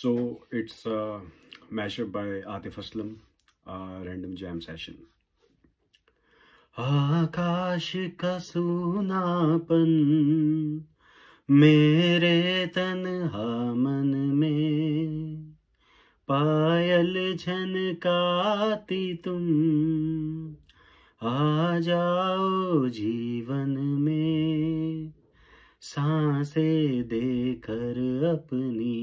So it's a measure by Atif Aslam, a random jam session. आकाश का सूनापन मेरे तनहा मन में पायल झनकाती तुम आ जाओ जीवन में सांसें देकर अपनी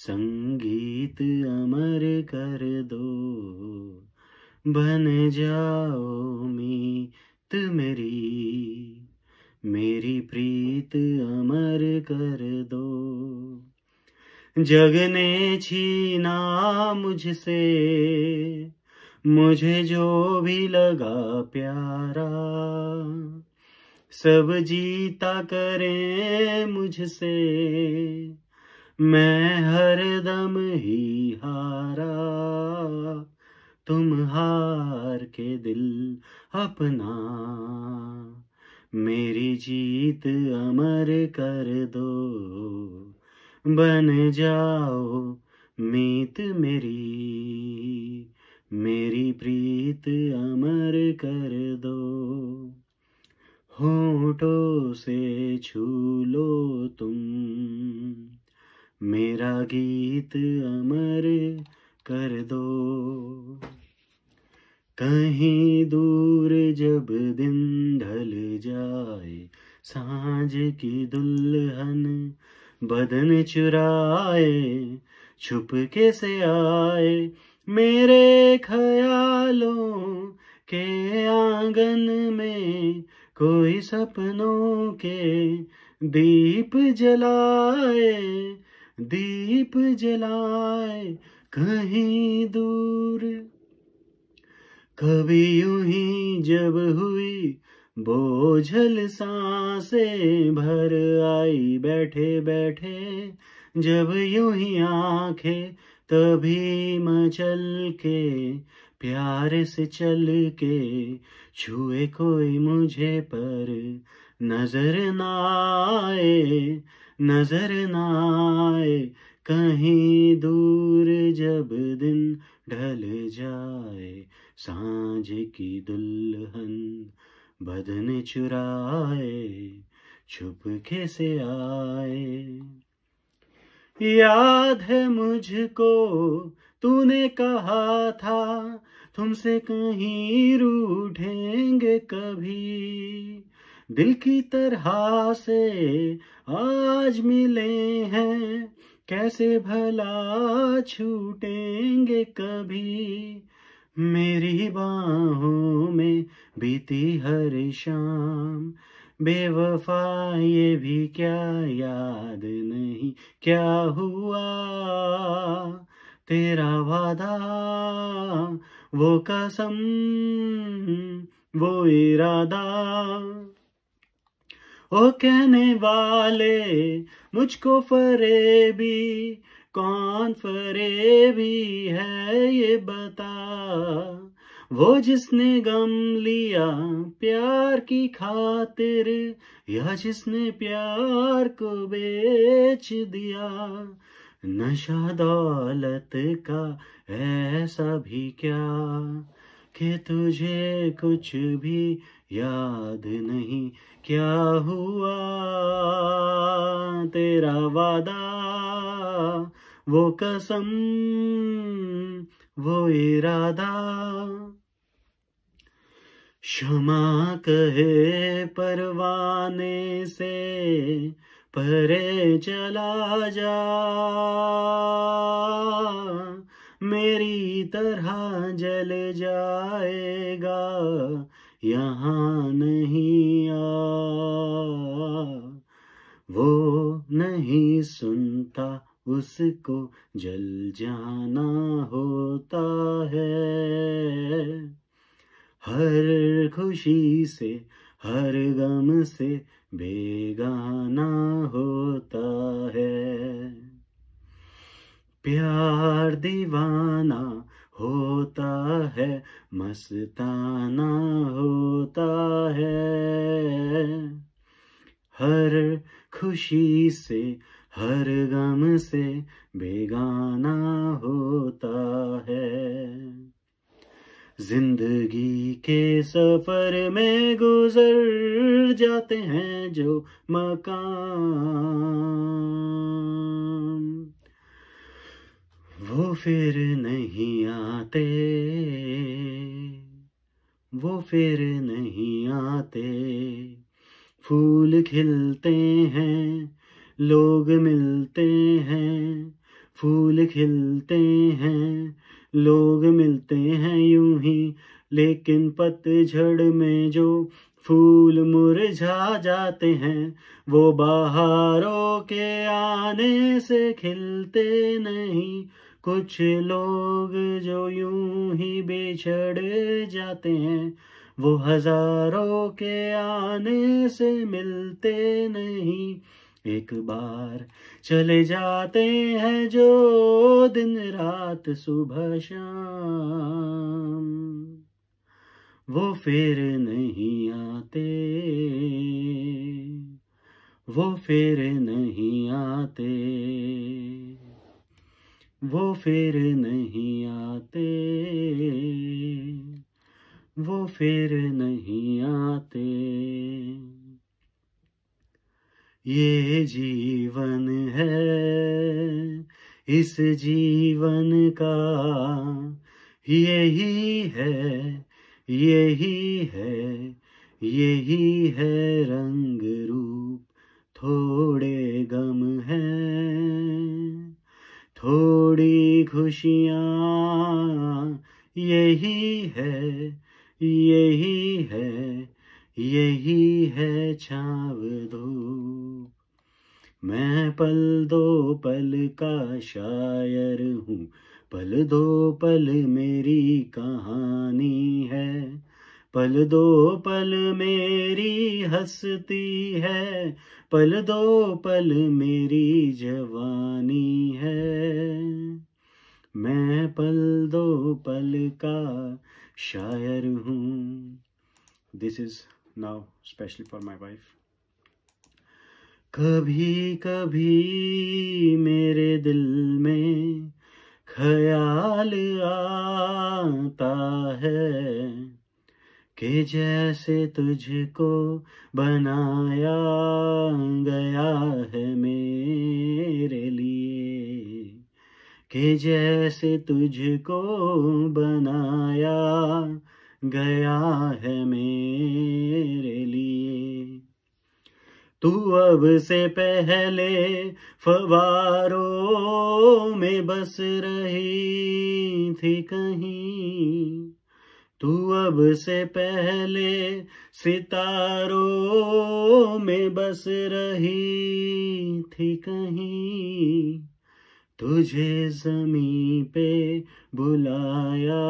संगीत अमर कर दो बन जाओ मीत मेरी मेरी प्रीत अमर कर दो जग ने छीना मुझसे मुझे जो भी लगा प्यारा सब जीता करें मुझसे मैं हर दम ही हारा तुम हार के दिल अपना मेरी जीत अमर कर दो बन जाओ मीत मेरी मेरी प्रीत अमर कर दो होठों से छू लो तुम मेरा गीत अमर कर दो कहीं दूर जब दिन ढल जाए सांझ की दुल्हन बदन चुराए छुपके से आए मेरे ख्यालों के आंगन में कोई सपनों के दीप जलाए दीप जलाए कहीं दूर कभी यूं ही जब हुई बोझल सांसे भर आई बैठे बैठे जब यूं ही आंखें तभी मचल के प्यार से चल के छुए कोई मुझे पर नजर ना आए नजर ना आए कहीं दूर जब दिन ढल जाए सांझ की दुल्हन बदन चुराए छुप के से आए याद है मुझको तूने कहा था तुमसे कहीं रूठेंगे कभी दिल की तरह से आज मिले हैं कैसे भला छूटेंगे कभी मेरी बाहों में बीती हर शाम बेवफा ये भी क्या याद नहीं क्या हुआ तेरा वादा वो कसम वो इरादा ओ कहने वाले मुझको फरेबी कौन फरेबी है ये बता वो जिसने गम लिया प्यार की खातिर या जिसने प्यार को बेच दिया नशा दौलत का ऐसा भी क्या कि तुझे कुछ भी याद नहीं क्या हुआ तेरा वादा वो कसम वो इरादा क्षमा कहे परवाने से परे चला जा मेरी तरह जल जाएगा यहाँ नहीं आ वो नहीं सुनता उसको जल जाना होता है हर खुशी से हर गम से बेगाना होता है प्यार दीवाना होता है मस्ता है हर खुशी से हर गम से बेगाना होता है जिंदगी के सफर में गुजर जाते हैं जो मकान वो फिर नहीं आते वो फिर नहीं आते फूल खिलते हैं लोग मिलते हैं फूल खिलते हैं लोग मिलते हैं यूं ही लेकिन पतझड़ में जो फूल मुरझा जाते हैं वो बाहरों के आने से खिलते नहीं कुछ लोग जो यूं ही बेछड़ जाते हैं वो हजारों के आने से मिलते नहीं एक बार चले जाते हैं जो दिन रात सुबह शाम वो फिर नहीं आते वो फिर नहीं आते वो फिर नहीं आते वो फिर नहीं आते ये जीवन है इस जीवन का यही है यही है यही है रंग रूप थोड़े गम खुशियाँ यही है यही है यही है छाव धूप मैं पल दो पल का शायर हूँ पल दो पल मेरी कहानी है पल दो पल मेरी हंसती है पल दो पल मेरी जवानी है मैं पल दो पल का शायर हूँ this is now specially for my wife कभी कभी मेरे दिल में ख्याल आता है कि जैसे तुझको बनाया गया है मेरे लिए के जैसे तुझको बनाया गया है मेरे लिए तू अब से पहले फवारों में बस रही थी कहीं तू अब से पहले सितारों में बस रही थी कहीं तुझे जमी पे बुलाया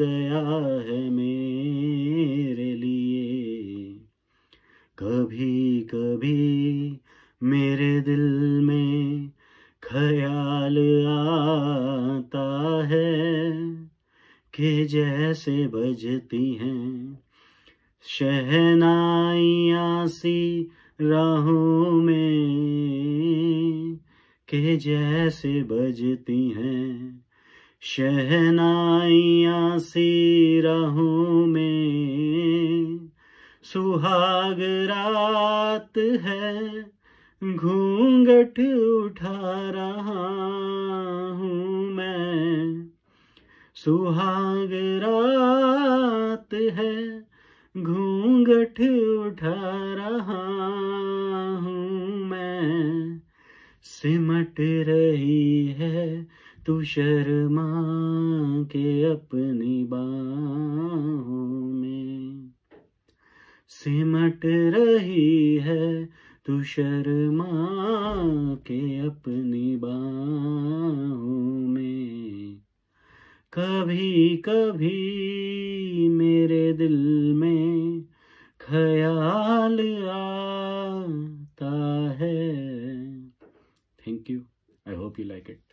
गया है मेरे लिए कभी कभी मेरे दिल में ख्याल आता है कि जैसे बजती हैं शहनाइया सी राहों में के जैसे बजती हैं शहनाइया सी राहों में सुहाग रात है घूंघट उठा रहा हूँ मैं सुहाग रात है घूंघट उठा रहा सिमट रही है तू शर्मा के अपनी बाहों में सिमट रही है तू शर्मा के अपनी बाहों में कभी कभी मेरे दिल में ख्याल आ thank you i hope you like it